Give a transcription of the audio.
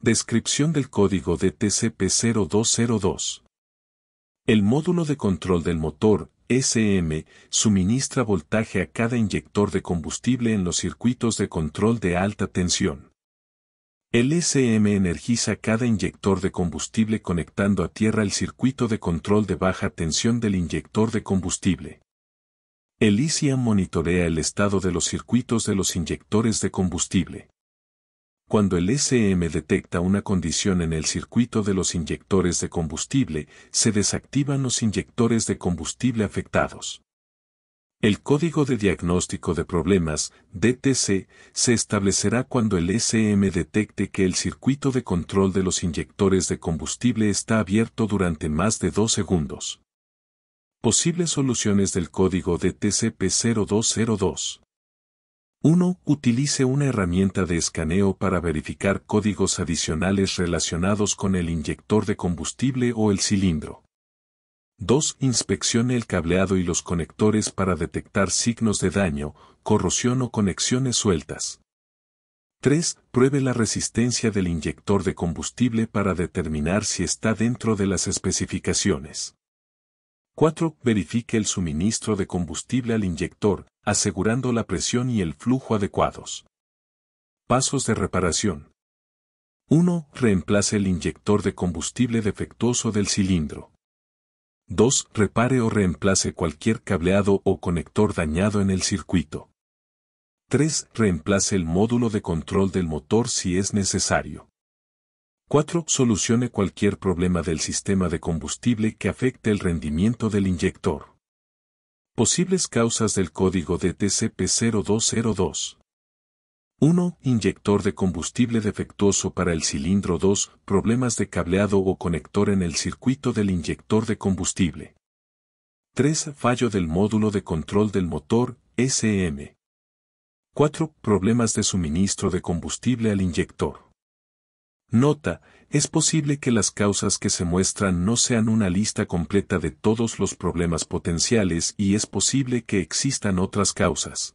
Descripción del código de TCP-0202 El módulo de control del motor, SM, suministra voltaje a cada inyector de combustible en los circuitos de control de alta tensión. El SM energiza cada inyector de combustible conectando a tierra el circuito de control de baja tensión del inyector de combustible. El ICIAM monitorea el estado de los circuitos de los inyectores de combustible. Cuando el SM detecta una condición en el circuito de los inyectores de combustible, se desactivan los inyectores de combustible afectados. El Código de Diagnóstico de Problemas, DTC, se establecerá cuando el SM detecte que el circuito de control de los inyectores de combustible está abierto durante más de dos segundos. Posibles soluciones del código DTC P0202. 1. Utilice una herramienta de escaneo para verificar códigos adicionales relacionados con el inyector de combustible o el cilindro. 2. Inspeccione el cableado y los conectores para detectar signos de daño, corrosión o conexiones sueltas. 3. Pruebe la resistencia del inyector de combustible para determinar si está dentro de las especificaciones. 4. Verifique el suministro de combustible al inyector, asegurando la presión y el flujo adecuados. Pasos de reparación. 1. Reemplace el inyector de combustible defectuoso del cilindro. 2. Repare o reemplace cualquier cableado o conector dañado en el circuito. 3. Reemplace el módulo de control del motor si es necesario. 4. Solucione cualquier problema del sistema de combustible que afecte el rendimiento del inyector. Posibles causas del código de TCP 0202. 1. Inyector de combustible defectuoso para el cilindro 2. Problemas de cableado o conector en el circuito del inyector de combustible. 3. Fallo del módulo de control del motor, SM. 4. Problemas de suministro de combustible al inyector. Nota, es posible que las causas que se muestran no sean una lista completa de todos los problemas potenciales y es posible que existan otras causas.